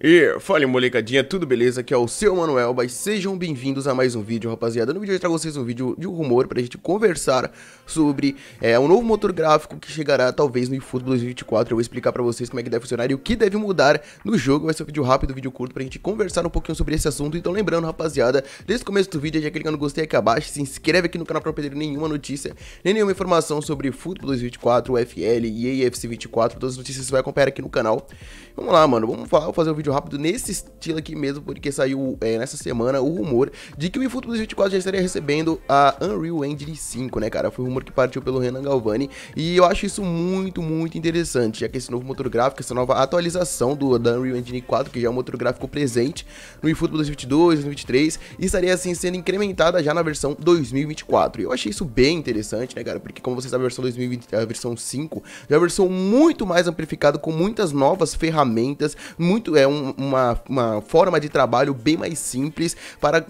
E fala molecadinha, tudo beleza? Aqui é o seu Manuel, mas sejam bem-vindos a mais um vídeo, rapaziada. No vídeo eu trago vocês um vídeo de rumor rumor pra gente conversar sobre é, um novo motor gráfico que chegará talvez no eFootball 2024. Eu vou explicar pra vocês como é que deve funcionar e o que deve mudar no jogo. Vai ser um vídeo rápido, um vídeo curto pra gente conversar um pouquinho sobre esse assunto. Então lembrando, rapaziada, desde o começo do vídeo já clica no gostei aqui abaixo, se inscreve aqui no canal pra não perder nenhuma notícia, nem nenhuma informação sobre eFootball 2024, UFL e AFC 24. Todas as notícias você vai acompanhar aqui no canal. Vamos lá, mano, vamos fazer um vídeo vídeo rápido nesse estilo aqui mesmo, porque saiu é, nessa semana o rumor de que o eFootball 24 já estaria recebendo a Unreal Engine 5, né, cara? Foi um rumor que partiu pelo Renan Galvani e eu acho isso muito, muito interessante, já que esse novo motor gráfico, essa nova atualização do da Unreal Engine 4, que já é um motor gráfico presente no eFootball 2022, 2023, estaria assim sendo incrementada já na versão 2024. Eu achei isso bem interessante, né, cara? Porque como vocês sabem, a versão 2020, a versão 5 já é uma versão muito mais amplificada com muitas novas ferramentas, muito é um uma, uma forma de trabalho bem mais simples para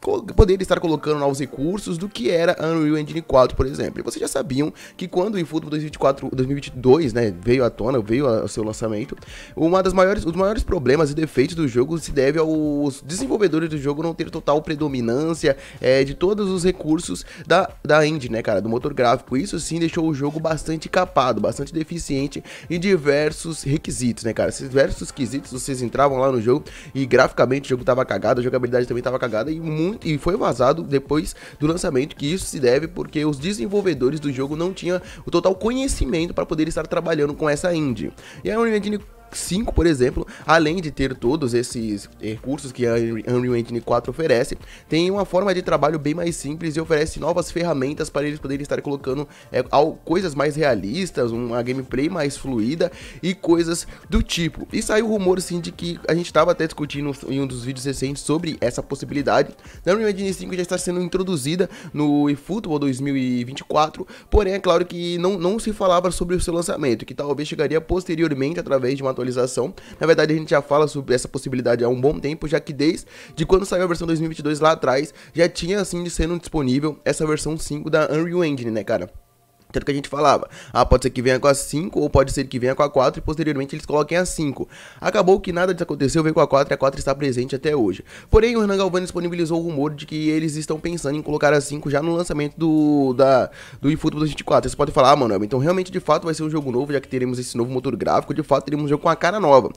poderia estar colocando novos recursos do que era Unreal Engine 4, por exemplo. E vocês já sabiam que quando o eFootball 2024, 2022 né, veio à tona, veio ao seu lançamento, uma das maiores, os maiores problemas e defeitos do jogo se deve aos desenvolvedores do jogo não ter total predominância é, de todos os recursos da, da engine, né, cara, do motor gráfico. Isso sim deixou o jogo bastante capado, bastante deficiente em diversos requisitos, né, cara. Esses diversos quesitos, vocês entravam lá no jogo e graficamente o jogo tava cagado, a jogabilidade também tava cagada e muito muito e foi vazado depois do lançamento que isso se deve porque os desenvolvedores do jogo não tinham o total conhecimento para poder estar trabalhando com essa indie. E a Unreal Engine 5, por exemplo, além de ter todos esses recursos eh, que a Unreal Engine 4 oferece, tem uma forma de trabalho bem mais simples e oferece novas ferramentas para eles poderem estar colocando é, coisas mais realistas, uma gameplay mais fluida e coisas do tipo. E saiu o rumor sim de que a gente estava até discutindo em um dos vídeos recentes sobre essa possibilidade. A Unreal Engine 5 já está sendo introduzida no eFootball 2024, porém é claro que não, não se falava sobre o seu lançamento, que talvez chegaria posteriormente através de uma atualização. Na verdade, a gente já fala sobre essa possibilidade há um bom tempo, já que desde quando saiu a versão 2022 lá atrás, já tinha assim de sendo disponível essa versão 5 da Unreal Engine, né, cara? Tanto que a gente falava, ah, pode ser que venha com a 5 ou pode ser que venha com a 4 e posteriormente eles coloquem a 5. Acabou que nada disso aconteceu, veio com a 4 e a 4 está presente até hoje. Porém, o Hernan Galvani disponibilizou o rumor de que eles estão pensando em colocar a 5 já no lançamento do, da, do eFootball 24. Você pode falar, ah, mano, então realmente de fato vai ser um jogo novo, já que teremos esse novo motor gráfico, de fato teremos um jogo com a cara nova.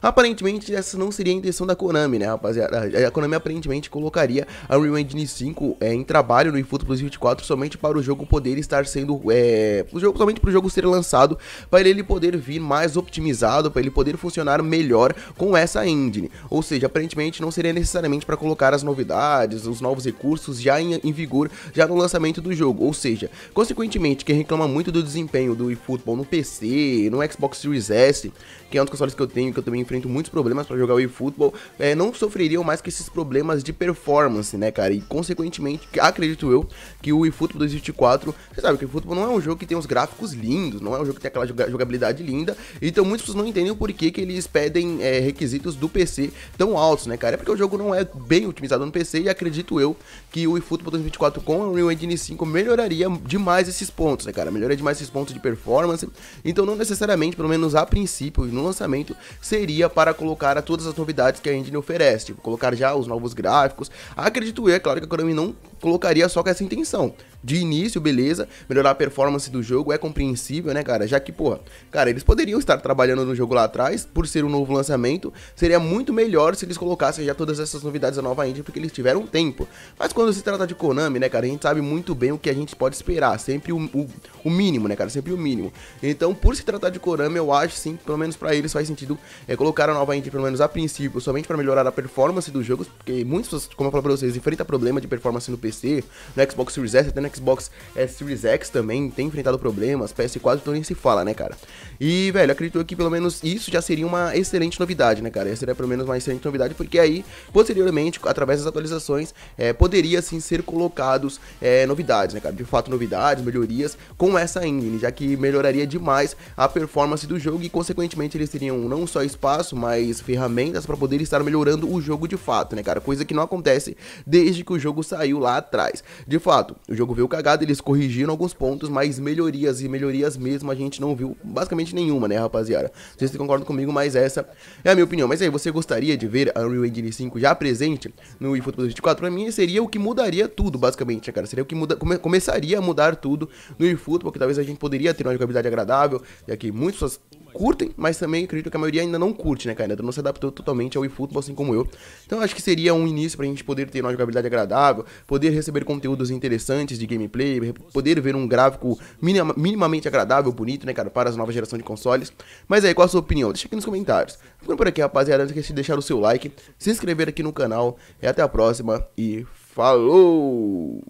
Aparentemente, essa não seria a intenção da Konami, né, rapaziada? A Konami aparentemente colocaria a Unreal Engine 5 é, eh, em trabalho no eFootball 24 somente para o jogo poder estar sendo... É, é, pro jogo, somente jogo ser lançado, para ele poder vir mais optimizado, para ele poder funcionar melhor com essa engine. Ou seja, aparentemente não seria necessariamente para colocar as novidades, os novos recursos já em, em, vigor já no lançamento do jogo. Ou seja, consequentemente, quem reclama muito do desempenho do eFootball no PC, no Xbox Series S, que é um dos consoles que eu tenho, que eu também enfrento muitos problemas para jogar o eFootball, é, não sofreriam mais que esses problemas de performance, né, cara? E consequentemente, acredito eu que o eFootball 2024, você sabe que o eFootball não é um jogo que tem uns gráficos lindos, não é um jogo que tem aquela jogabilidade linda. Então muitas pessoas não entendem o porquê que eles pedem é, requisitos do PC tão altos, né, cara? É porque o jogo não é bem otimizado no PC e acredito eu que o eFootball 2024 com o Unreal Engine 5 melhoraria demais esses pontos, né, cara? Melhoraria demais esses pontos de performance. Então não necessariamente, pelo menos a princípio, no lançamento, seria para colocar todas as novidades que a engine oferece, tipo, colocar já os novos gráficos. Acredito eu, é claro que a Konami não colocaria só com essa intenção. De início, beleza, melhorar a performance performance do jogo é compreensível, né, cara? Já que, porra, cara, eles poderiam estar trabalhando no jogo lá atrás, por ser um novo lançamento, seria muito melhor se eles colocassem já todas essas novidades da nova engine, porque eles tiveram tempo. Mas quando se trata de Konami, né, cara, a gente sabe muito bem o que a gente pode esperar, sempre o, o, o mínimo, né, cara, sempre o mínimo. Então, por se tratar de Konami, eu acho, sim, pelo menos para eles faz sentido é, colocar a nova engine, pelo menos a princípio, somente para melhorar a performance dos jogos, porque muitos, como eu falei pra vocês, enfrenta problema de performance no PC, no Xbox Series S, até no Xbox é, Series X também, tem, enfrentado problemas, PS4 então nem se fala, né, cara? E, velho, acredito que pelo menos isso já seria uma excelente novidade, né, cara? Essa seria pelo menos uma excelente novidade, porque aí, posteriormente, através das atualizações, é, poderia sim ser colocados é, novidades, né, cara? De fato, novidades, melhorias com essa engine, já que melhoraria demais a performance do jogo e, consequentemente, eles teriam não só espaço, mas ferramentas para poder estar melhorando o jogo de fato, né, cara? Coisa que não acontece desde que o jogo saiu lá atrás. De fato, o jogo veio cagado, eles corrigiram alguns pontos, mas mas melhorias e melhorias mesmo a gente não viu basicamente nenhuma, né, rapaziada? Não sei se vocês concordam comigo, mas essa é a minha opinião. Mas aí, você gostaria de ver a Unreal Engine 5 já presente no eFootball 24? Pra mim, seria o que mudaria tudo, basicamente, né, cara? Seria o que muda, come, começaria a mudar tudo no eFootball, que talvez a gente poderia ter uma jogabilidade agradável, já que muitas curtem, mas também acredito que a maioria ainda não curte, né, cara? não se adaptou totalmente ao eFootball, assim como eu. Então acho que seria um início pra gente poder ter uma jogabilidade agradável, poder receber conteúdos interessantes de gameplay, poder ver um gráfico minima, minimamente agradável, bonito, né, cara, para as novas gerações de consoles. Mas aí, qual a sua opinião? Deixa aqui nos comentários. Ficando por aqui, rapaziada. Não esquece de deixar o seu like, se inscrever aqui no canal. E até a próxima e falou!